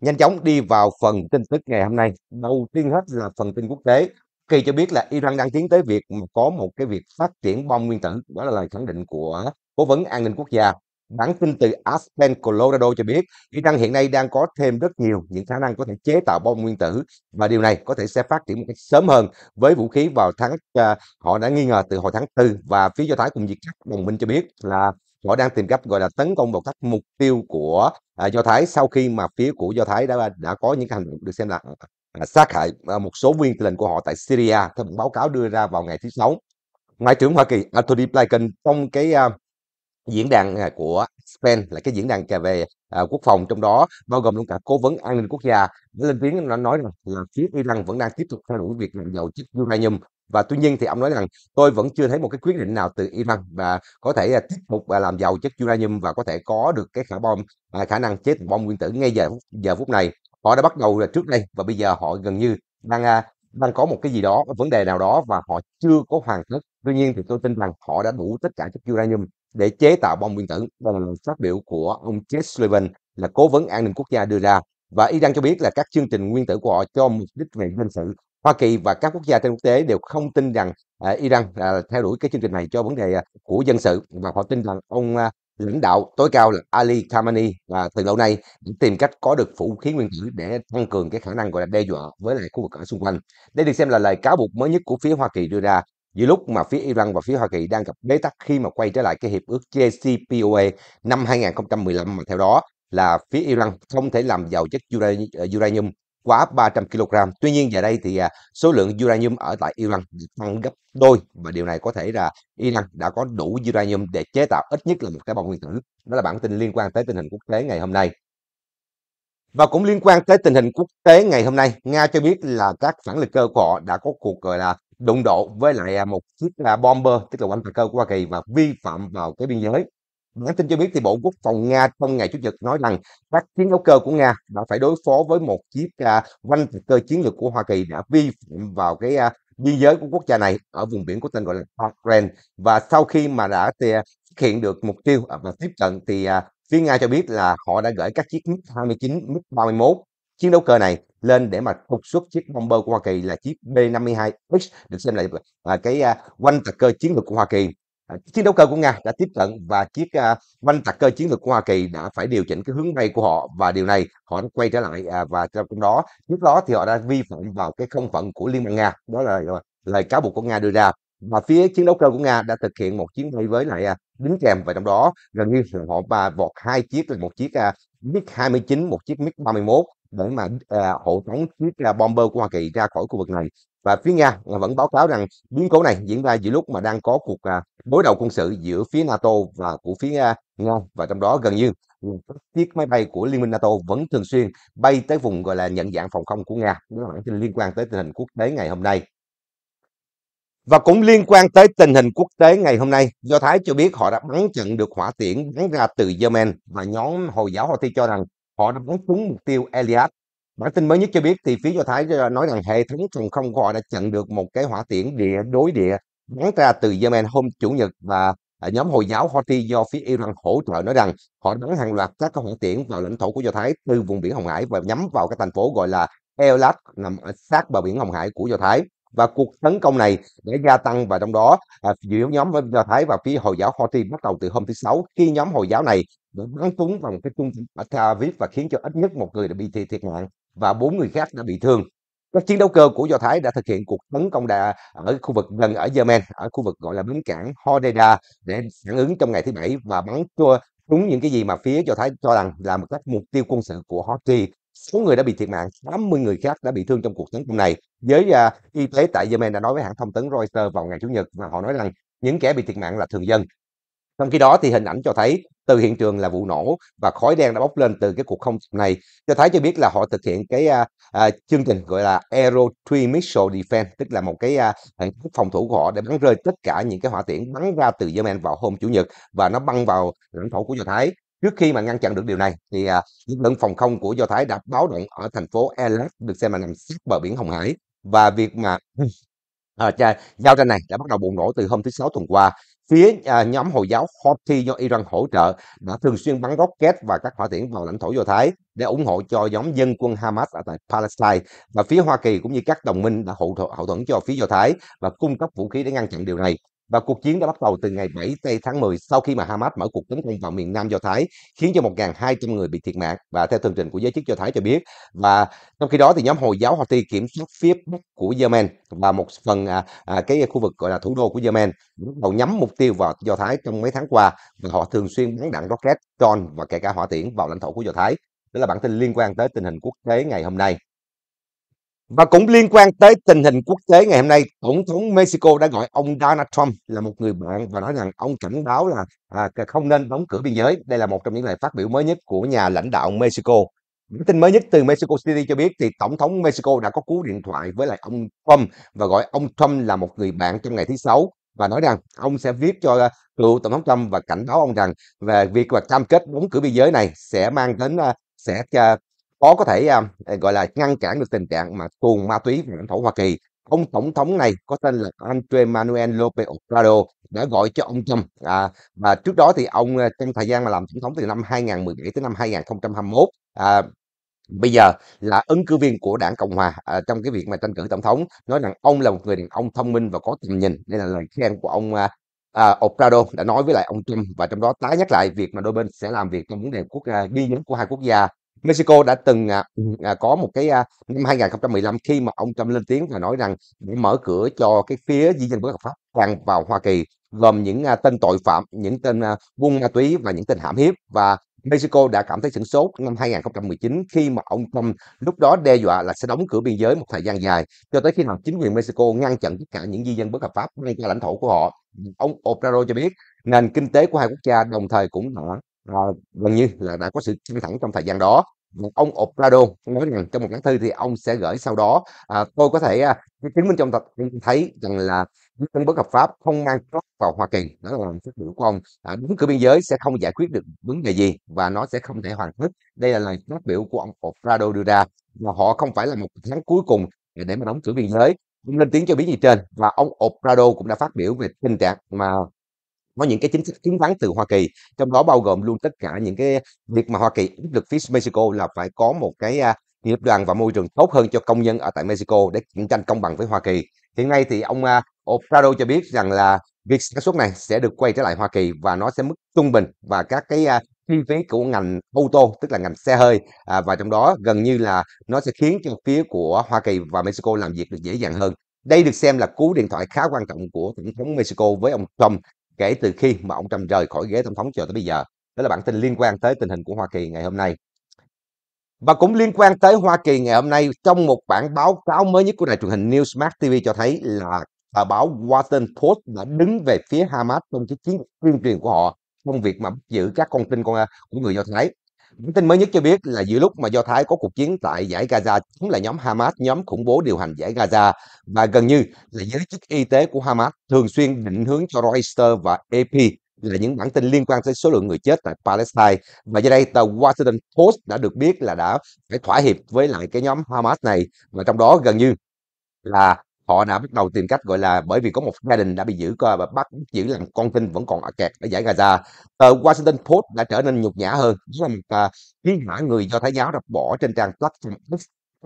Nhanh chóng đi vào phần tin tức ngày hôm nay. Đầu tiên hết là phần tin quốc tế. Kỳ cho biết là Iran đang tiến tới việc có một cái việc phát triển bom nguyên tử. Đó là lời khẳng định của cố vấn an ninh quốc gia. Bản tin từ Aspen, Colorado cho biết Iran hiện nay đang có thêm rất nhiều những khả năng có thể chế tạo bom nguyên tử và điều này có thể sẽ phát triển một cách sớm hơn với vũ khí vào tháng uh, họ đã nghi ngờ từ hồi tháng 4 và phía Do Thái cùng Việt các đồng minh cho biết là họ đang tìm cách gọi là tấn công vào các mục tiêu của à, do thái sau khi mà phía của do thái đã đã có những hành động được xem là à, sát hại à, một số viên lệnh của họ tại syria theo một báo cáo đưa ra vào ngày thứ sáu ngoại trưởng hoa kỳ Anthony blinken trong cái à, diễn đàn à, của Spain là cái diễn đàn về à, quốc phòng trong đó bao gồm luôn cả cố vấn an ninh quốc gia lên tiếng nó nói rằng là phía Iran vẫn đang tiếp tục theo đuổi việc làm giàu chất uranium và tuy nhiên thì ông nói rằng tôi vẫn chưa thấy một cái quyết định nào từ Iran và có thể à, tiếp tục và làm giàu chất uranium và có thể có được cái khả bom à, khả năng chế tạo bom nguyên tử ngay giờ giờ phút này họ đã bắt đầu là trước đây và bây giờ họ gần như đang à, đang có một cái gì đó vấn đề nào đó và họ chưa có hoàn tất tuy nhiên thì tôi tin rằng họ đã đủ tất cả chất uranium để chế tạo bom nguyên tử đây là phát biểu của ông Jake Sullivan là cố vấn an ninh quốc gia đưa ra và Iran cho biết là các chương trình nguyên tử của họ cho mục đích về dân sự Hoa Kỳ và các quốc gia trên quốc tế đều không tin rằng uh, Iran uh, theo đuổi cái chương trình này cho vấn đề uh, của dân sự và họ tin rằng ông uh, lãnh đạo tối cao là Ali Khamenei và từ lâu nay tìm cách có được vũ khí nguyên tử để tăng cường cái khả năng gọi là đe dọa với lại khu vực ở xung quanh. Đây được xem là lời cáo buộc mới nhất của phía Hoa Kỳ đưa ra giữa lúc mà phía Iran và phía Hoa Kỳ đang gặp bế tắc khi mà quay trở lại cái hiệp ước JCPOA năm 2015 mà theo đó là phía Iran không thể làm giàu chất uranium quá 300 kg. Tuy nhiên giờ đây thì à, số lượng uranium ở tại Iran tăng gấp đôi và điều này có thể là Iran đã có đủ uranium để chế tạo ít nhất là một cái bom nguyên tử. Đó là bản tin liên quan tới tình hình quốc tế ngày hôm nay. Và cũng liên quan tới tình hình quốc tế ngày hôm nay, Nga cho biết là các phản lực cơ của họ đã có cuộc gọi là đụng độ với lại à, một chiếc là bomber, tức là quanh cơ của Hoa Kỳ và vi phạm vào cái biên giới. Bản tin cho biết thì Bộ Quốc phòng Nga trong ngày Chủ nhật nói rằng các chiến đấu cơ của Nga đã phải đối phó với một chiếc uh, à, văn cơ chiến lược của Hoa Kỳ đã vi phạm vào cái uh, biên giới của quốc gia này ở vùng biển có tên gọi là Ukraine và sau khi mà đã thì, thực hiện được mục tiêu à, và tiếp cận thì uh, phía Nga cho biết là họ đã gửi các chiếc MiG-29, MiG-31 chiến đấu cơ này lên để mà trục xuất chiếc bomber của Hoa Kỳ là chiếc B-52X được xem là, là cái uh, quanh tạc cơ chiến lược của Hoa Kỳ À, chiến đấu cơ của Nga đã tiếp cận và chiếc uh, à, vanh tạc cơ chiến lược của Hoa Kỳ đã phải điều chỉnh cái hướng bay của họ và điều này họ đã quay trở lại à, và trong đó trước đó thì họ đã vi phạm vào cái không phận của Liên bang Nga đó là lời cáo buộc của Nga đưa ra và phía chiến đấu cơ của Nga đã thực hiện một chuyến bay với lại à, đính kèm và trong đó gần như họ bà vọt hai chiếc là một chiếc uh, MiG-29 một chiếc MiG-31 để mà uh, hộ tống chiếc uh, bomber của Hoa Kỳ ra khỏi khu vực này và phía Nga vẫn báo cáo rằng biến cố này diễn ra giữa lúc mà đang có cuộc à, đối đầu quân sự giữa phía NATO và của phía à, Nga và trong đó gần như chiếc máy bay của Liên minh NATO vẫn thường xuyên bay tới vùng gọi là nhận dạng phòng không của Nga. liên quan tới tình hình quốc tế ngày hôm nay. Và cũng liên quan tới tình hình quốc tế ngày hôm nay, Do Thái cho biết họ đã bắn chặn được hỏa tiễn bắn ra từ Yemen và nhóm Hồi giáo Houthi cho rằng họ đã bắn trúng mục tiêu Elias Bản tin mới nhất cho biết thì phía Do Thái ờ, nói rằng hệ thống phòng không của họ đã chặn được một cái hỏa tiễn địa đối địa bắn ra từ Yemen hôm Chủ nhật và ờ, nhóm Hồi giáo Houthi do phía Iran hỗ trợ nói rằng họ bắn hàng loạt các hỏa tiễn vào lãnh thổ của Do Thái từ vùng biển Hồng Hải và nhắm vào cái thành phố gọi là Eilat nằm ở sát bờ biển Hồng Hải của Do Thái và cuộc tấn công này đã gia tăng và trong đó ờ, giữa nhóm Do Thái và phía Hồi giáo Houthi bắt đầu từ hôm thứ Sáu khi nhóm Hồi giáo này bắn trúng vào một cái trung tâm ở Tel Aviv và khiến cho ít nhất một người đã bị thiệt mạng và bốn người khác đã bị thương. Các chiến đấu cơ của Do Thái đã thực hiện cuộc tấn công đà ở khu vực gần ở Yemen, ở khu vực gọi là bến cảng Hodeida để phản ứng trong ngày thứ Bảy và bắn chua đúng những cái gì mà phía Do Thái cho rằng là một cách mục tiêu quân sự của Houthi. Số người đã bị thiệt mạng, 80 người khác đã bị thương trong cuộc tấn công này. Giới uh, y tế tại Yemen đã nói với hãng thông tấn Reuters vào ngày Chủ nhật và họ nói rằng những kẻ bị thiệt mạng là thường dân trong khi đó thì hình ảnh cho thấy từ hiện trường là vụ nổ và khói đen đã bốc lên từ cái cuộc không này cho thấy cho biết là họ thực hiện cái uh, uh, chương trình gọi là Aero Tree Missile Defense tức là một cái uh, phòng thủ của họ để bắn rơi tất cả những cái hỏa tiễn bắn ra từ Yemen vào hôm chủ nhật và nó băng vào lãnh thổ của Do Thái Trước khi mà ngăn chặn được điều này thì uh, lực lượng phòng không của Do Thái đã báo động ở thành phố Elat được xem là nằm sát bờ biển Hồng Hải và việc mà ừ, À, giao tranh này đã bắt đầu bùng nổ từ hôm thứ sáu tuần qua phía à, nhóm Hồi giáo Houthi do Iran hỗ trợ đã thường xuyên bắn rocket và các hỏa tiễn vào lãnh thổ Do Thái để ủng hộ cho nhóm dân quân Hamas ở tại Palestine và phía Hoa Kỳ cũng như các đồng minh đã hậu, hậu thuẫn cho phía Do Thái và cung cấp vũ khí để ngăn chặn điều này. Và cuộc chiến đã bắt đầu từ ngày 7 tây tháng 10 sau khi mà Hamas mở cuộc tấn công vào miền Nam Do Thái, khiến cho 1.200 người bị thiệt mạng và theo tường trình của giới chức Do Thái cho biết. Và trong khi đó thì nhóm Hồi giáo Houthi kiểm soát phía bắc của Yemen và một phần à, à, cái khu vực gọi là thủ đô của Yemen bắt đầu nhắm mục tiêu vào Do Thái trong mấy tháng qua và họ thường xuyên bắn đạn rocket, drone và kể cả hỏa tiễn vào lãnh thổ của Do Thái. Đó là bản tin liên quan tới tình hình quốc tế ngày hôm nay. Và cũng liên quan tới tình hình quốc tế ngày hôm nay, Tổng thống Mexico đã gọi ông Donald Trump là một người bạn và nói rằng ông cảnh báo là à, không nên đóng cửa biên giới. Đây là một trong những lời phát biểu mới nhất của nhà lãnh đạo Mexico. Những tin mới nhất từ Mexico City cho biết thì Tổng thống Mexico đã có cú điện thoại với lại ông Trump và gọi ông Trump là một người bạn trong ngày thứ Sáu và nói rằng ông sẽ viết cho cựu Tổng thống Trump và cảnh báo ông rằng về việc và cam kết đóng cửa biên giới này sẽ mang đến sẽ khó có thể uh, gọi là ngăn cản được tình trạng mà tuồn ma túy vào lãnh thổ Hoa Kỳ. Ông tổng thống này có tên là Andre Manuel López Obrador đã gọi cho ông Trump à, và trước đó thì ông à, trong thời gian mà làm tổng thống từ năm 2017 tới năm 2021 à, bây giờ là ứng cử viên của đảng cộng hòa à, trong cái việc mà tranh cử tổng thống nói rằng ông là một người đàn ông thông minh và có tầm nhìn đây là lời khen của ông à, Obrador đã nói với lại ông Trump và trong đó tái nhắc lại việc mà đôi bên sẽ làm việc trong vấn đề quốc à, ghi nhớ của hai quốc gia Mexico đã từng à, à, có một cái à, năm 2015 khi mà ông Trump lên tiếng và nói rằng mở cửa cho cái phía di dân bất hợp pháp tràn vào Hoa Kỳ gồm những à, tên tội phạm, những tên à, buôn ma túy và những tên hãm hiếp và Mexico đã cảm thấy sửng sốt năm 2019 khi mà ông Trump lúc đó đe dọa là sẽ đóng cửa biên giới một thời gian dài cho tới khi nào chính quyền Mexico ngăn chặn tất cả những di dân bất hợp pháp ngay ra lãnh thổ của họ. Ông Obrador cho biết nền kinh tế của hai quốc gia đồng thời cũng đã à, gần như là đã có sự căng thẳng trong thời gian đó ông Oprado nói rằng trong một lá thư thì ông sẽ gửi sau đó à, tôi có thể à, chứng minh trong tập thấy rằng là những bất hợp pháp không mang cốt vào Hoa Kỳ đó là phát biểu của ông à, đứng cửa biên giới sẽ không giải quyết được vấn đề gì và nó sẽ không thể hoàn tất đây là lời phát biểu của ông Oprado đưa ra và họ không phải là một tháng cuối cùng để mà đóng cửa biên giới ông lên tiếng cho biết gì trên và ông Oprado cũng đã phát biểu về tình trạng mà có những cái chính sách cứng rắn từ Hoa Kỳ trong đó bao gồm luôn tất cả những cái việc mà Hoa Kỳ áp lực phía Mexico là phải có một cái à, nghiệp đoàn và môi trường tốt hơn cho công nhân ở tại Mexico để cạnh tranh công bằng với Hoa Kỳ hiện nay thì ông Obrador à, cho biết rằng là việc sản xuất này sẽ được quay trở lại Hoa Kỳ và nó sẽ mức trung bình và các cái à, chi phí của ngành ô tô tức là ngành xe hơi à, và trong đó gần như là nó sẽ khiến cho phía của Hoa Kỳ và Mexico làm việc được dễ dàng hơn đây được xem là cú điện thoại khá quan trọng của tổng thống Mexico với ông Trump kể từ khi mà ông Trump rời khỏi ghế tổng thống cho tới bây giờ. Đó là bản tin liên quan tới tình hình của Hoa Kỳ ngày hôm nay. Và cũng liên quan tới Hoa Kỳ ngày hôm nay trong một bản báo cáo mới nhất của đài truyền hình Newsmax TV cho thấy là tờ báo Washington Post đã đứng về phía Hamas trong cái chiến tuyên truyền của họ trong việc mà bắt giữ các con tin con của người Do Thái. Bản tin mới nhất cho biết là giữa lúc mà Do Thái có cuộc chiến tại giải Gaza chống lại nhóm Hamas, nhóm khủng bố điều hành giải Gaza và gần như là giới chức y tế của Hamas thường xuyên định hướng cho Reuters và AP là những bản tin liên quan tới số lượng người chết tại Palestine. Và giờ đây, tờ Washington Post đã được biết là đã phải thỏa hiệp với lại cái nhóm Hamas này và trong đó gần như là họ đã bắt đầu tìm cách gọi là bởi vì có một gia đình đã bị giữ coi và bắt giữ làm con tin vẫn còn ở kẹt ở giải Gaza. Tờ Washington Post đã trở nên nhục nhã hơn, đó là một uh, à, hả người do thái giáo đập bỏ trên trang platform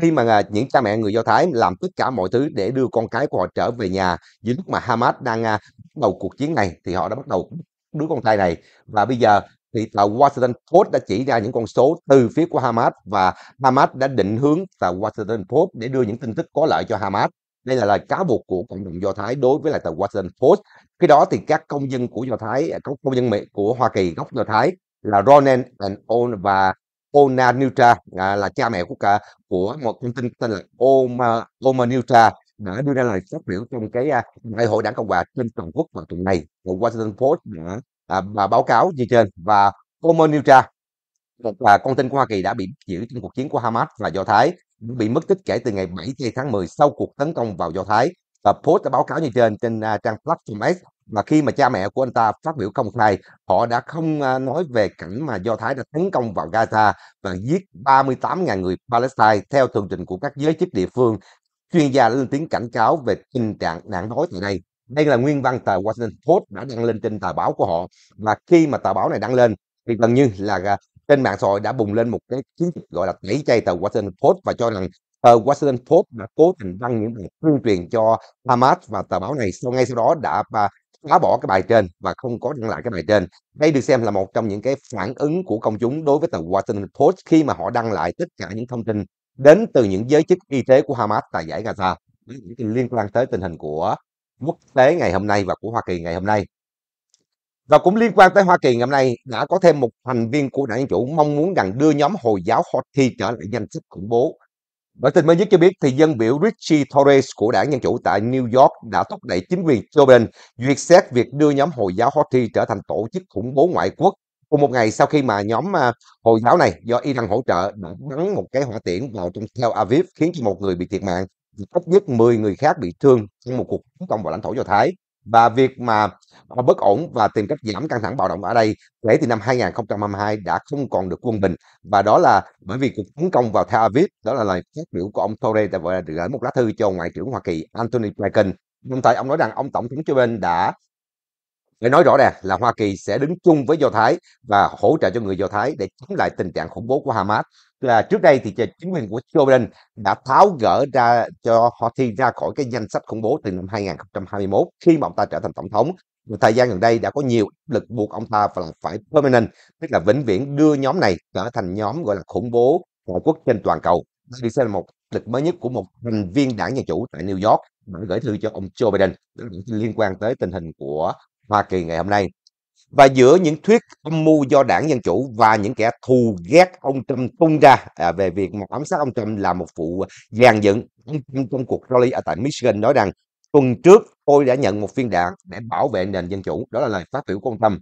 khi mà à, những cha mẹ người do thái làm tất cả mọi thứ để đưa con cái của họ trở về nhà giữa lúc mà Hamas đang uh, bắt đầu cuộc chiến này thì họ đã bắt đầu đứa con trai này và bây giờ thì tờ Washington Post đã chỉ ra những con số từ phía của Hamas và Hamas đã định hướng tờ Washington Post để đưa những tin tức có lợi cho Hamas đây là lời cáo buộc của cộng đồng do thái đối với lại tờ Washington Post khi đó thì các công dân của do thái à, các công dân mỹ của hoa kỳ gốc do thái là Ronan and On và Ona Neutra à, là cha mẹ của cả của một thông tin tên là Oma, Oma Neutra đã đưa ra lời phát biểu trong cái à, đại hội đảng cộng hòa trên toàn quốc vào tuần này của Washington Post đã à, và báo cáo như trên và Oma Neutra một à, con tin của Hoa Kỳ đã bị bắt giữ trong cuộc chiến của Hamas và Do Thái bị mất tích kể từ ngày 7 tháng 10 sau cuộc tấn công vào Do Thái. Và Post đã báo cáo như trên trên uh, trang Platform X và khi mà cha mẹ của anh ta phát biểu công khai, họ đã không à, nói về cảnh mà Do Thái đã tấn công vào Gaza và giết 38.000 người Palestine theo tường trình của các giới chức địa phương. Chuyên gia đã lên tiếng cảnh cáo về tình trạng nạn đói tại đây. Đây là nguyên văn tờ Washington Post đã đăng lên trên tờ báo của họ. Và khi mà tờ báo này đăng lên, thì gần như là à, trên mạng xã hội đã bùng lên một cái chiến dịch gọi là tẩy chay tờ Washington Post và cho rằng tờ Washington Post đã cố tình đăng những bài tuyên truyền cho Hamas và tờ báo này sau ngay sau đó đã và xóa bỏ cái bài trên và không có đăng lại cái bài trên. Đây được xem là một trong những cái phản ứng của công chúng đối với tờ Washington Post khi mà họ đăng lại tất cả những thông tin đến từ những giới chức y tế của Hamas tại giải Gaza liên quan tới tình hình của quốc tế ngày hôm nay và của Hoa Kỳ ngày hôm nay. Và cũng liên quan tới Hoa Kỳ ngày hôm nay đã có thêm một thành viên của đảng Dân Chủ mong muốn rằng đưa nhóm Hồi giáo Houthi trở lại danh sách khủng bố. Bản tin mới nhất cho biết thì dân biểu Richie Torres của đảng Dân Chủ tại New York đã thúc đẩy chính quyền Joe Biden duyệt xét việc đưa nhóm Hồi giáo Houthi trở thành tổ chức khủng bố ngoại quốc cùng một ngày sau khi mà nhóm à, Hồi giáo này do Iran hỗ trợ đã bắn một cái hỏa tiễn vào trong theo Aviv khiến cho một người bị thiệt mạng, ít nhất 10 người khác bị thương trong một cuộc tấn công vào lãnh thổ Do Thái và việc mà ờ, bất ổn và tìm cách giảm căng thẳng bạo động ở đây kể từ năm 2022 đã không còn được quân bình và đó là bởi vì cuộc tấn công vào Tel Aviv đó là lời phát biểu của ông Torre đã gửi một lá thư cho ngoại trưởng Hoa Kỳ Antony Blinken đồng thời ông nói rằng ông tổng thống Joe Biden đã phải nói rõ ràng là Hoa Kỳ sẽ đứng chung với Do Thái và hỗ trợ cho người Do Thái để chống lại tình trạng khủng bố của Hamas. Là trước đây thì chính quyền của Joe Biden đã tháo gỡ ra cho Houthi ra khỏi cái danh sách khủng bố từ năm 2021 khi mà ông ta trở thành tổng thống thời gian gần đây đã có nhiều áp lực buộc ông ta phải, phải permanent tức là vĩnh viễn đưa nhóm này trở thành nhóm gọi là khủng bố ngoại quốc trên toàn cầu đây sẽ là một lực mới nhất của một thành viên đảng nhà chủ tại New York gửi thư cho ông Joe Biden liên quan tới tình hình của Hoa Kỳ ngày hôm nay. Và giữa những thuyết âm mưu do đảng Dân Chủ và những kẻ thù ghét ông Trump tung ra à, về việc một ám sát ông Trump là một vụ dàn dựng trong cuộc rally ở tại Michigan nói rằng tuần trước tôi đã nhận một viên đạn để bảo vệ nền dân chủ. Đó là lời phát biểu của ông Trump.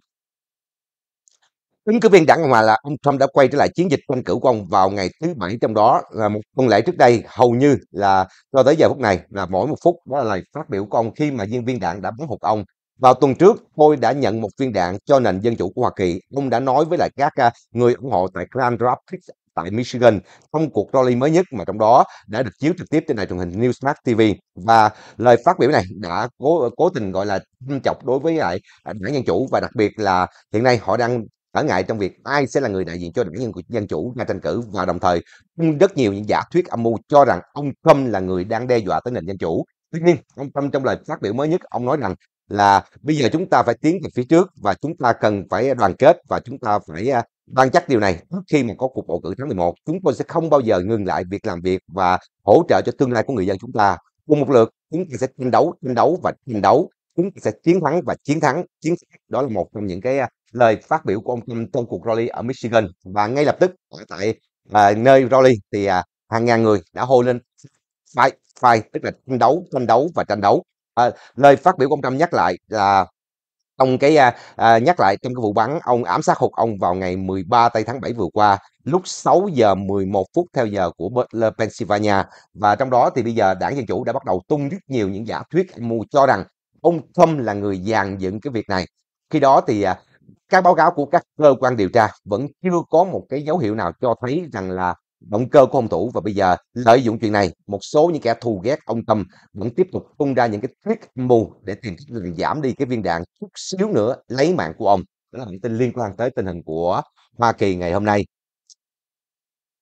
Ứng cử viên đảng Cộng Hòa là ông Trump đã quay trở lại chiến dịch tranh cử của ông vào ngày thứ Bảy trong đó là một tuần lễ trước đây hầu như là cho tới giờ phút này là mỗi một phút đó là lời phát biểu của ông khi mà viên viên đạn đã bắn hụt ông vào tuần trước, tôi đã nhận một viên đạn cho nền dân chủ của Hoa Kỳ. Ông đã nói với lại các à, người ủng hộ tại Grand Rapids tại Michigan trong cuộc rally mới nhất mà trong đó đã được chiếu trực tiếp trên đài truyền hình Newsmax TV và lời phát biểu này đã cố cố tình gọi là chọc đối với lại đảng dân chủ và đặc biệt là hiện nay họ đang ở ngại trong việc ai sẽ là người đại diện cho đảng dân chủ ra tranh cử và đồng thời rất nhiều những giả thuyết âm mưu cho rằng ông Trump là người đang đe dọa tới nền dân chủ Tuy nhiên, ông Trump trong lời phát biểu mới nhất, ông nói rằng là bây giờ chúng ta phải tiến về phía trước và chúng ta cần phải đoàn kết và chúng ta phải à, ban chắc điều này khi mà có cuộc bầu cử tháng 11 chúng tôi sẽ không bao giờ ngừng lại việc làm việc và hỗ trợ cho tương lai của người dân chúng ta cùng một lượt chúng ta sẽ tranh đấu tranh đấu và tranh đấu chúng ta sẽ chiến thắng và chiến thắng chiến thắng đó là một trong những cái à, lời phát biểu của ông Trump trong cuộc rally ở Michigan và ngay lập tức ở tại à, nơi rally thì à, hàng ngàn người đã hô lên fight fight tức là tranh đấu tranh đấu và tranh đấu à, lời phát biểu của ông Trump nhắc lại là ông cái à, à, nhắc lại trong cái vụ bắn ông ám sát hụt ông vào ngày 13 tây tháng 7 vừa qua lúc 6 giờ 11 phút theo giờ của Butler, Pennsylvania và trong đó thì bây giờ đảng dân chủ đã bắt đầu tung rất nhiều những giả thuyết mù cho rằng ông Trump là người dàn dựng cái việc này khi đó thì à, các báo cáo của các cơ quan điều tra vẫn chưa có một cái dấu hiệu nào cho thấy rằng là động cơ của ông thủ và bây giờ lợi dụng chuyện này một số những kẻ thù ghét ông tâm vẫn tiếp tục tung ra những cái thuyết mù để tìm cách giảm đi cái viên đạn chút xíu nữa lấy mạng của ông đó là những tin liên quan tới tình hình của hoa kỳ ngày hôm nay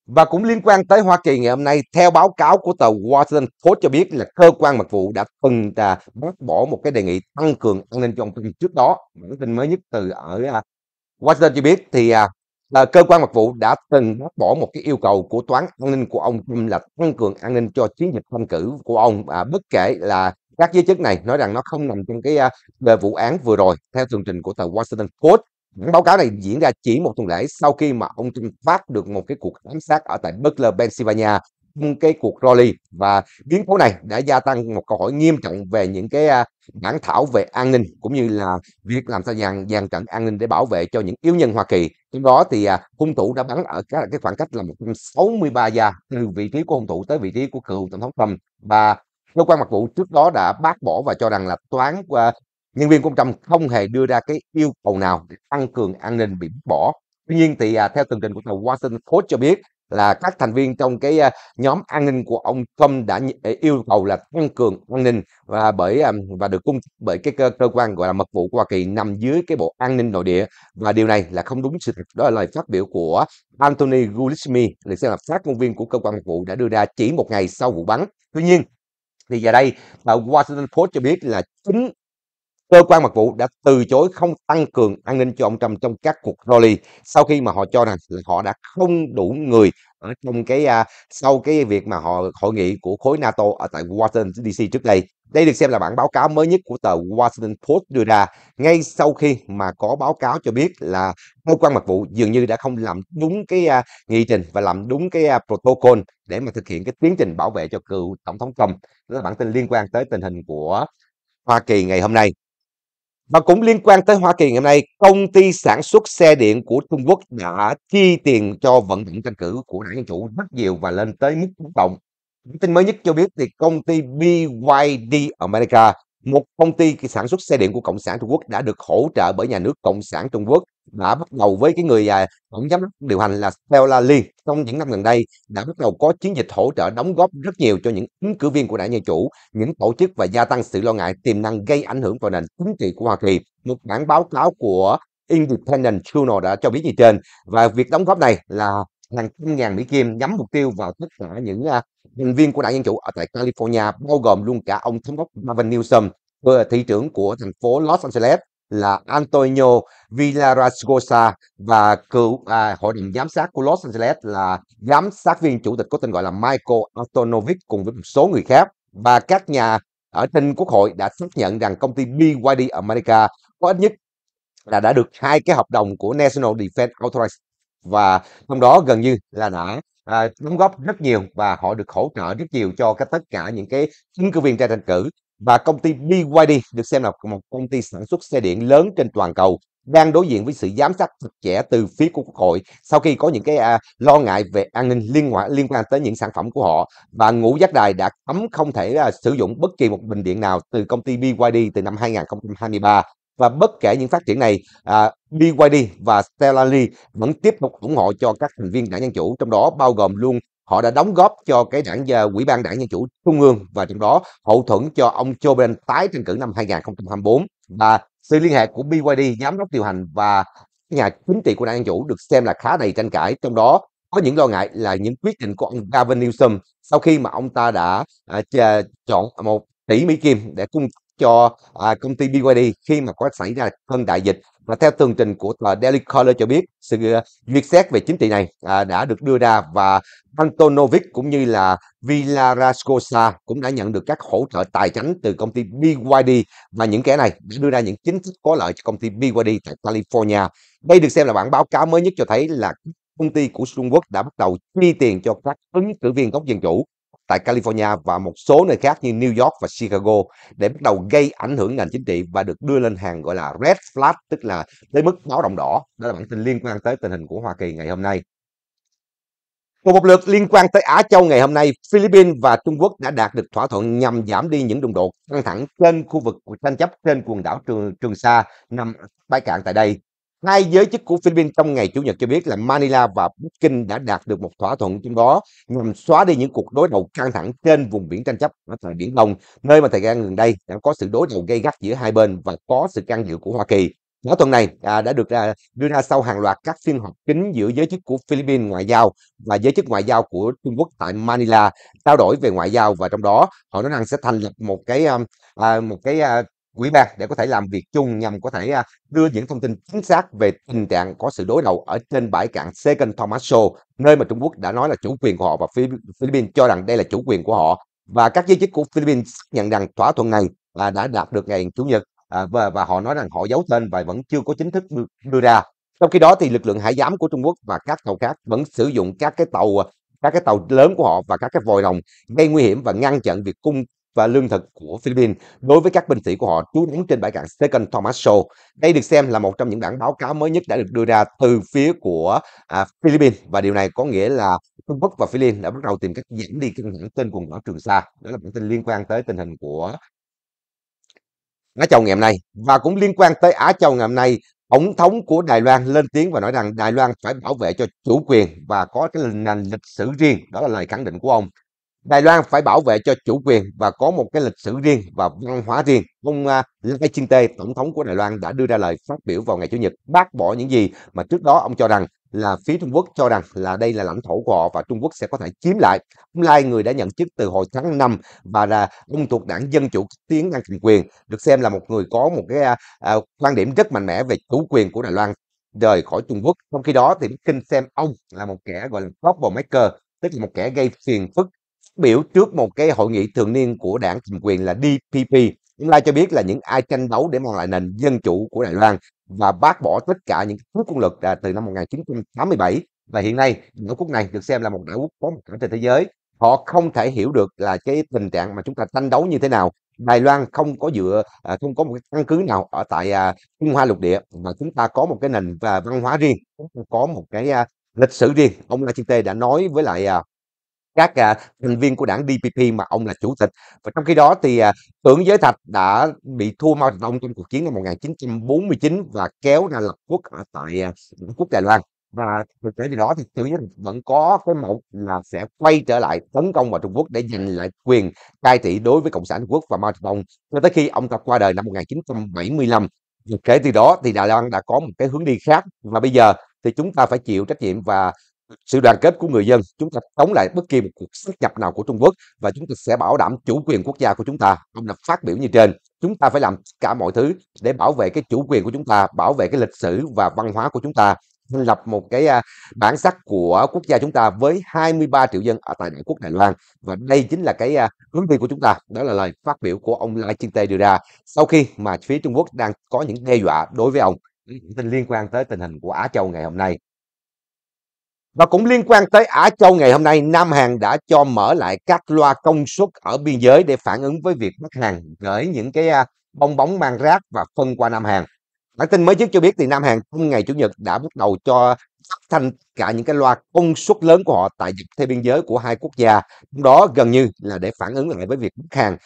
và cũng liên quan tới Hoa Kỳ ngày hôm nay, theo báo cáo của tờ Washington Post cho biết là cơ quan mật vụ đã từng à, bác bỏ một cái đề nghị tăng cường an ninh cho ông trước đó. Bản tin mới nhất từ ở à, Washington cho biết thì à, là ờ, cơ quan mật vụ đã từng bác bỏ một cái yêu cầu của toán an ninh của ông Trump là tăng cường an ninh cho chiến dịch tranh cử của ông à, bất kể là các giới chức này nói rằng nó không nằm trong cái uh, vụ án vừa rồi theo tường trình của tờ Washington Post báo cáo này diễn ra chỉ một tuần lễ sau khi mà ông Trump phát được một cái cuộc ám sát ở tại Butler, Pennsylvania cái cuộc rally và biến cố này đã gia tăng một câu hỏi nghiêm trọng về những cái à, bản thảo về an ninh cũng như là việc làm sao dàn dàn trận an ninh để bảo vệ cho những yếu nhân Hoa Kỳ lúc đó thì à, hung thủ đã bắn ở cái, cái khoảng cách là 163 gia từ vị trí của hung thủ tới vị trí của cựu tổng thống Trump và cơ quan mật vụ trước đó đã bác bỏ và cho rằng là toán à, nhân viên của ông Trump không hề đưa ra cái yêu cầu nào để tăng cường an ninh bị bỏ Tuy nhiên thì à, theo tường trình của tờ Washington Post cho biết là các thành viên trong cái à, nhóm an ninh của ông Trump đã à, yêu cầu là tăng cường an ninh và bởi à, và được cung bởi cái cơ, cơ quan gọi là mật vụ của Hoa Kỳ nằm dưới cái bộ an ninh nội địa và điều này là không đúng sự thật đó là lời phát biểu của Anthony Gulismi, được xem là phát ngôn viên của cơ quan mật vụ đã đưa ra chỉ một ngày sau vụ bắn tuy nhiên thì giờ đây Washington Post cho biết là chính Cơ quan mật vụ đã từ chối không tăng cường an ninh cho ông Trump trong các cuộc rally sau khi mà họ cho rằng họ đã không đủ người ở trong cái uh, sau cái việc mà họ hội nghị của khối NATO ở tại Washington DC trước đây. Đây được xem là bản báo cáo mới nhất của tờ Washington Post đưa ra ngay sau khi mà có báo cáo cho biết là cơ quan mật vụ dường như đã không làm đúng cái uh, nghị trình và làm đúng cái uh, protocol để mà thực hiện cái tiến trình bảo vệ cho cựu tổng thống Trump. Đó là bản tin liên quan tới tình hình của Hoa Kỳ ngày hôm nay. Và cũng liên quan tới Hoa Kỳ ngày hôm nay, công ty sản xuất xe điện của Trung Quốc đã chi tiền cho vận động tranh cử của đảng Dân Chủ rất nhiều và lên tới mức tác động. Tin mới nhất cho biết thì công ty BYD America, một công ty sản xuất xe điện của Cộng sản Trung Quốc đã được hỗ trợ bởi nhà nước Cộng sản Trung Quốc đã bắt đầu với cái người à, tổng giám đốc điều hành là Stella Lee trong những năm gần đây đã bắt đầu có chiến dịch hỗ trợ đóng góp rất nhiều cho những ứng cử viên của đảng Dân Chủ, những tổ chức và gia tăng sự lo ngại tiềm năng gây ảnh hưởng vào nền chính trị của Hoa Kỳ. Một bản báo cáo của Independent Journal đã cho biết gì trên và việc đóng góp này là hàng trăm ngàn Mỹ Kim nhắm mục tiêu vào tất cả những à, thành viên của đảng Dân Chủ ở tại California, bao gồm luôn cả ông thống đốc Marvin Newsom, thị trưởng của thành phố Los Angeles là Antonio Villarasgosa và cựu à, hội đồng giám sát của Los Angeles là giám sát viên chủ tịch có tên gọi là Michael Antonovic cùng với một số người khác và các nhà ở trên quốc hội đã xác nhận rằng công ty BYD America có ít nhất là đã được hai cái hợp đồng của National Defense Authorization và trong đó gần như là đã à, đóng góp rất nhiều và họ được hỗ trợ rất nhiều cho các tất cả những cái ứng cử viên ra tranh cử và công ty BYD được xem là một công ty sản xuất xe điện lớn trên toàn cầu đang đối diện với sự giám sát chặt chẽ từ phía của quốc hội sau khi có những cái à, lo ngại về an ninh liên quan liên quan tới những sản phẩm của họ và ngũ giác đài đã cấm không thể à, sử dụng bất kỳ một bình điện nào từ công ty BYD từ năm 2023 và bất kể những phát triển này à, BYD và Stellari vẫn tiếp tục ủng hộ cho các thành viên đảng dân chủ trong đó bao gồm luôn họ đã đóng góp cho cái đảng quỹ ban đảng dân chủ trung ương và trong đó hậu thuẫn cho ông Joe Biden tái tranh cử năm 2024 và sự liên hệ của BYD giám đốc điều hành và nhà chính trị của đảng dân chủ được xem là khá đầy tranh cãi trong đó có những lo ngại là những quyết định của ông Gavin Newsom sau khi mà ông ta đã uh, chọn một tỷ Mỹ Kim để cung cho à, công ty BYD khi mà có xảy ra cơn đại dịch và theo tường trình của tờ Daily Caller cho biết sự uh, ờ, duyệt xét về chính trị này à, đã được đưa ra và Antonovic cũng như là Villarascosa cũng đã nhận được các hỗ trợ tài chính từ công ty BYD và những kẻ này đưa ra những chính sách có lợi cho công ty BYD tại California. Đây được xem là bản báo cáo mới nhất cho thấy là công ty của Trung Quốc đã bắt đầu chi tiền cho các ứng cử viên gốc dân chủ tại California và một số nơi khác như New York và Chicago để bắt đầu gây ảnh hưởng ngành chính trị và được đưa lên hàng gọi là red flag tức là tới mức báo động đỏ. Đó là bản tin liên quan tới tình hình của Hoa Kỳ ngày hôm nay. Một một lượt liên quan tới Á Châu ngày hôm nay, Philippines và Trung Quốc đã đạt được thỏa thuận nhằm giảm đi những đụng độ căng thẳng trên khu vực tranh chấp trên quần đảo Trường, Trường Sa nằm bãi cạn tại đây. Hai giới chức của Philippines trong ngày Chủ nhật cho biết là Manila và Bắc Kinh đã đạt được một thỏa thuận trong đó nhằm xóa đi những cuộc đối đầu căng thẳng trên vùng biển tranh chấp ở thời Biển Đông, nơi mà thời gian gần đây đã có sự đối đầu gay gắt giữa hai bên và có sự can dự của Hoa Kỳ. Thỏa thuận này à, đã được à, đưa ra sau hàng loạt các phiên họp kín giữa giới chức của Philippines ngoại giao và giới chức ngoại giao của Trung Quốc tại Manila trao đổi về ngoại giao và trong đó họ nói rằng sẽ thành lập một cái à, à một cái à, quỹ ban để có thể làm việc chung nhằm có thể à, đưa những thông tin chính xác về tình trạng có sự đối đầu ở trên bãi cạn Second Thomas Shoal, nơi mà Trung Quốc đã nói là chủ quyền của họ và Philippines cho rằng đây là chủ quyền của họ. Và các giới chức của Philippines xác nhận rằng thỏa thuận này là đã đạt được ngày Chủ nhật à, và, và họ nói rằng họ giấu tên và vẫn chưa có chính thức đưa ra. Trong khi đó thì lực lượng hải giám của Trung Quốc và các tàu khác vẫn sử dụng các cái tàu à, các cái tàu lớn của họ và các cái vòi rồng gây nguy hiểm và ngăn chặn việc cung và lương thực của Philippines đối với các binh sĩ của họ trú đóng trên bãi cạn Second Thomas Shoal. Đây được xem là một trong những bản báo cáo mới nhất đã được đưa ra từ phía của à, Philippines và điều này có nghĩa là Trung Quốc và Philippines đã bắt đầu tìm cách giảm đi căng thẳng trên quần đảo Trường Sa. Đó là bản tin liên quan tới tình hình của Á Châu ngày hôm nay và cũng liên quan tới Á Châu ngày hôm nay Tổng thống của Đài Loan lên tiếng và nói rằng Đài Loan phải bảo vệ cho chủ quyền và có cái nền lịch sử riêng. Đó là lời khẳng định của ông. Đài Loan phải bảo vệ cho chủ quyền và có một cái lịch sử riêng và văn hóa riêng. Ông à, Lai Chinh Tê, Tổng thống của Đài Loan đã đưa ra lời phát biểu vào ngày Chủ nhật bác bỏ những gì mà trước đó ông cho rằng là phía Trung Quốc cho rằng là đây là lãnh thổ của họ và Trung Quốc sẽ có thể chiếm lại. Ông Lai người đã nhận chức từ hồi tháng 5 và là ông thuộc đảng Dân Chủ Tiến đang cầm quyền, được xem là một người có một cái à, à, quan điểm rất mạnh mẽ về chủ quyền của Đài Loan rời khỏi Trung Quốc. Trong khi đó thì Kinh xem ông là một kẻ gọi là trouble maker, tức là một kẻ gây phiền phức biểu trước một cái hội nghị thường niên của đảng cầm quyền là DPP, ông Lai cho biết là những ai tranh đấu để mang lại nền dân chủ của Đài Loan và bác bỏ tất cả những thuốc quân lực là từ năm 1987 và hiện nay nước quốc này được xem là một đảo quốc có một trên thế giới họ không thể hiểu được là cái tình trạng mà chúng ta tranh đấu như thế nào Đài Loan không có dựa à, không có một căn cứ nào ở tại à, Trung Hoa lục địa mà chúng ta có một cái nền và văn hóa riêng có một cái à, lịch sử riêng ông La Chinh Tê đã nói với lại các à, thành viên của đảng DPP mà ông là chủ tịch. Và trong khi đó thì à, tưởng giới thạch đã bị thua Mao Trạch Đông trong cuộc chiến năm 1949 và kéo ra lập quốc ở à, tại à, quốc Đài Loan và thực tế thì đó thì tự nhiên vẫn có cái mẫu là sẽ quay trở lại tấn công vào Trung Quốc để giành lại quyền cai trị đối với Cộng sản Trung Quốc và Mao Trạch Đông cho tới khi ông ta qua đời năm 1975 kể từ đó thì Đài Loan đã có một cái hướng đi khác và bây giờ thì chúng ta phải chịu trách nhiệm và sự đoàn kết của người dân chúng ta chống lại bất kỳ một cuộc xâm nhập nào của Trung Quốc và chúng ta sẽ bảo đảm chủ quyền quốc gia của chúng ta ông đã phát biểu như trên chúng ta phải làm tất cả mọi thứ để bảo vệ cái chủ quyền của chúng ta bảo vệ cái lịch sử và văn hóa của chúng ta thành lập một cái à, bản sắc của quốc gia chúng ta với 23 triệu dân ở tại Đại quốc Đài Loan và đây chính là cái à, hướng đi của chúng ta đó là lời phát biểu của ông Lai Chinh Tê đưa ra sau khi mà phía Trung Quốc đang có những đe dọa đối với ông tin liên quan tới tình hình của Á Châu ngày hôm nay và cũng liên quan tới Á Châu ngày hôm nay, Nam Hàn đã cho mở lại các loa công suất ở biên giới để phản ứng với việc Bắc Hàn gửi những cái à, bong bóng mang rác và phân qua Nam Hàn. Bản tin mới trước cho biết thì Nam Hàn trong ngày Chủ nhật đã bắt đầu cho phát thanh cả những cái loa công suất lớn của họ tại dọc theo biên giới của hai quốc gia. Đó gần như là để phản ứng lại với việc Bắc Hàn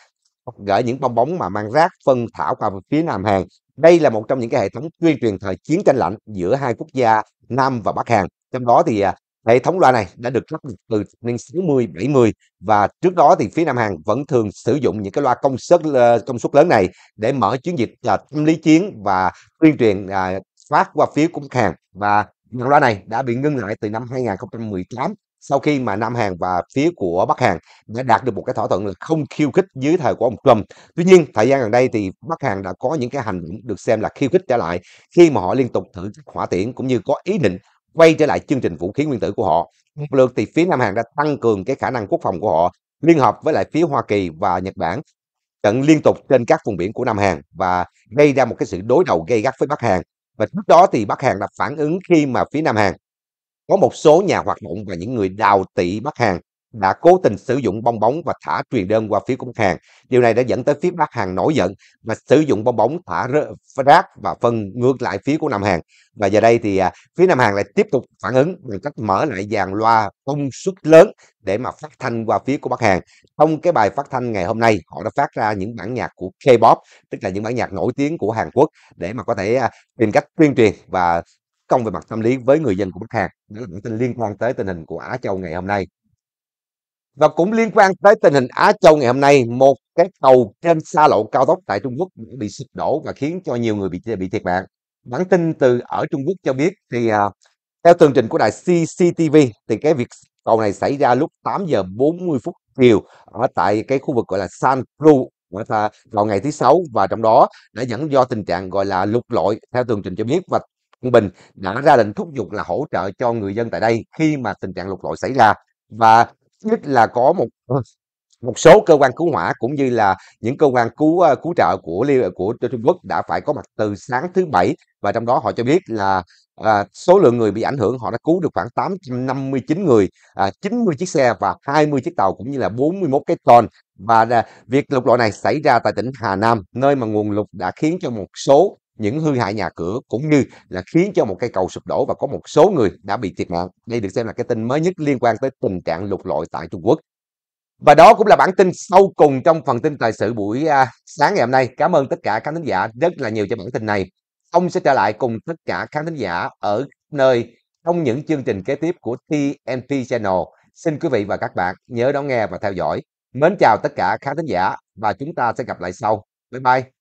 gửi những bong bóng mà mang rác phân thảo qua phía Nam Hàn. Đây là một trong những cái hệ thống tuyên truyền thời chiến tranh lạnh giữa hai quốc gia Nam và Bắc Hàn trong đó thì à, hệ thống loa này đã được lắp từ niên 60 70 và trước đó thì phía Nam hàng vẫn thường sử dụng những cái loa công suất ờ, công suất lớn này để mở chiến dịch là ờ, tâm lý chiến và tuyên truyền à, phát qua phía cung hàng và những loa này đã bị ngưng lại từ năm 2018 sau khi mà Nam Hàn và phía của Bắc Hàn đã đạt được một cái thỏa thuận là không khiêu khích dưới thời của ông Trump. Tuy nhiên, thời gian gần đây thì Bắc Hàn đã có những cái hành động được xem là khiêu khích trở lại khi mà họ liên tục thử hỏa tiễn cũng như có ý định quay trở lại chương trình vũ khí nguyên tử của họ một lượt thì phía Nam Hàn đã tăng cường cái khả năng quốc phòng của họ liên hợp với lại phía Hoa Kỳ và Nhật Bản trận liên tục trên các vùng biển của Nam Hàn và gây ra một cái sự đối đầu gây gắt với Bắc Hàn và trước đó thì Bắc Hàn đã phản ứng khi mà phía Nam Hàn có một số nhà hoạt động và những người đào tị Bắc Hàn đã cố tình sử dụng bong bóng và thả truyền đơn qua phía của hàng. Điều này đã dẫn tới phía bán hàng nổi giận và sử dụng bong bóng thả rác và phân ngược lại phía của Nam Hàng. Và giờ đây thì à, phía Nam Hàng lại tiếp tục phản ứng bằng cách mở lại dàn loa công suất lớn để mà phát thanh qua phía của bán hàng. Trong cái bài phát thanh ngày hôm nay, họ đã phát ra những bản nhạc của K-pop, tức là những bản nhạc nổi tiếng của Hàn Quốc để mà có thể à, tìm cách tuyên truyền và công về mặt tâm lý với người dân của khách hàng đó là những tin liên quan tới tình hình của Á Châu ngày hôm nay và cũng liên quan tới tình hình Á Châu ngày hôm nay, một cái cầu trên xa lộ cao tốc tại Trung Quốc bị sụp đổ và khiến cho nhiều người bị bị thiệt mạng. Bản tin từ ở Trung Quốc cho biết thì uh, theo tường trình của đài CCTV thì cái việc cầu này xảy ra lúc 8 giờ 40 phút chiều ở tại cái khu vực gọi là San Cru vào ngày thứ sáu và trong đó đã dẫn do tình trạng gọi là lục lội theo tường trình cho biết và Tân Bình đã ra lệnh thúc giục là hỗ trợ cho người dân tại đây khi mà tình trạng lục lội xảy ra và nhất là có một ờ, một số cơ quan cứu hỏa cũng như là những cơ quan cứu cứu trợ của của Trung Quốc đã phải có mặt từ sáng thứ bảy và trong đó họ cho biết là à, số lượng người bị ảnh hưởng họ đã cứu được khoảng 859 người, à, 90 chiếc xe và 20 chiếc tàu cũng như là 41 cái con và à, việc lục lọi này xảy ra tại tỉnh Hà Nam nơi mà nguồn lục đã khiến cho một số những hư hại nhà cửa cũng như là khiến cho một cây cầu sụp đổ và có một số người đã bị thiệt mạng. Đây được xem là cái tin mới nhất liên quan tới tình trạng lục lội tại Trung Quốc. Và đó cũng là bản tin sau cùng trong phần tin tài sự buổi à, sáng ngày hôm nay. Cảm ơn tất cả khán thính giả rất là nhiều cho bản tin này. Ông sẽ trở lại cùng tất cả khán thính giả ở nơi trong những chương trình kế tiếp của TNT Channel. Xin quý vị và các bạn nhớ đón nghe và theo dõi. Mến chào tất cả khán thính giả và chúng ta sẽ gặp lại sau. Bye bye.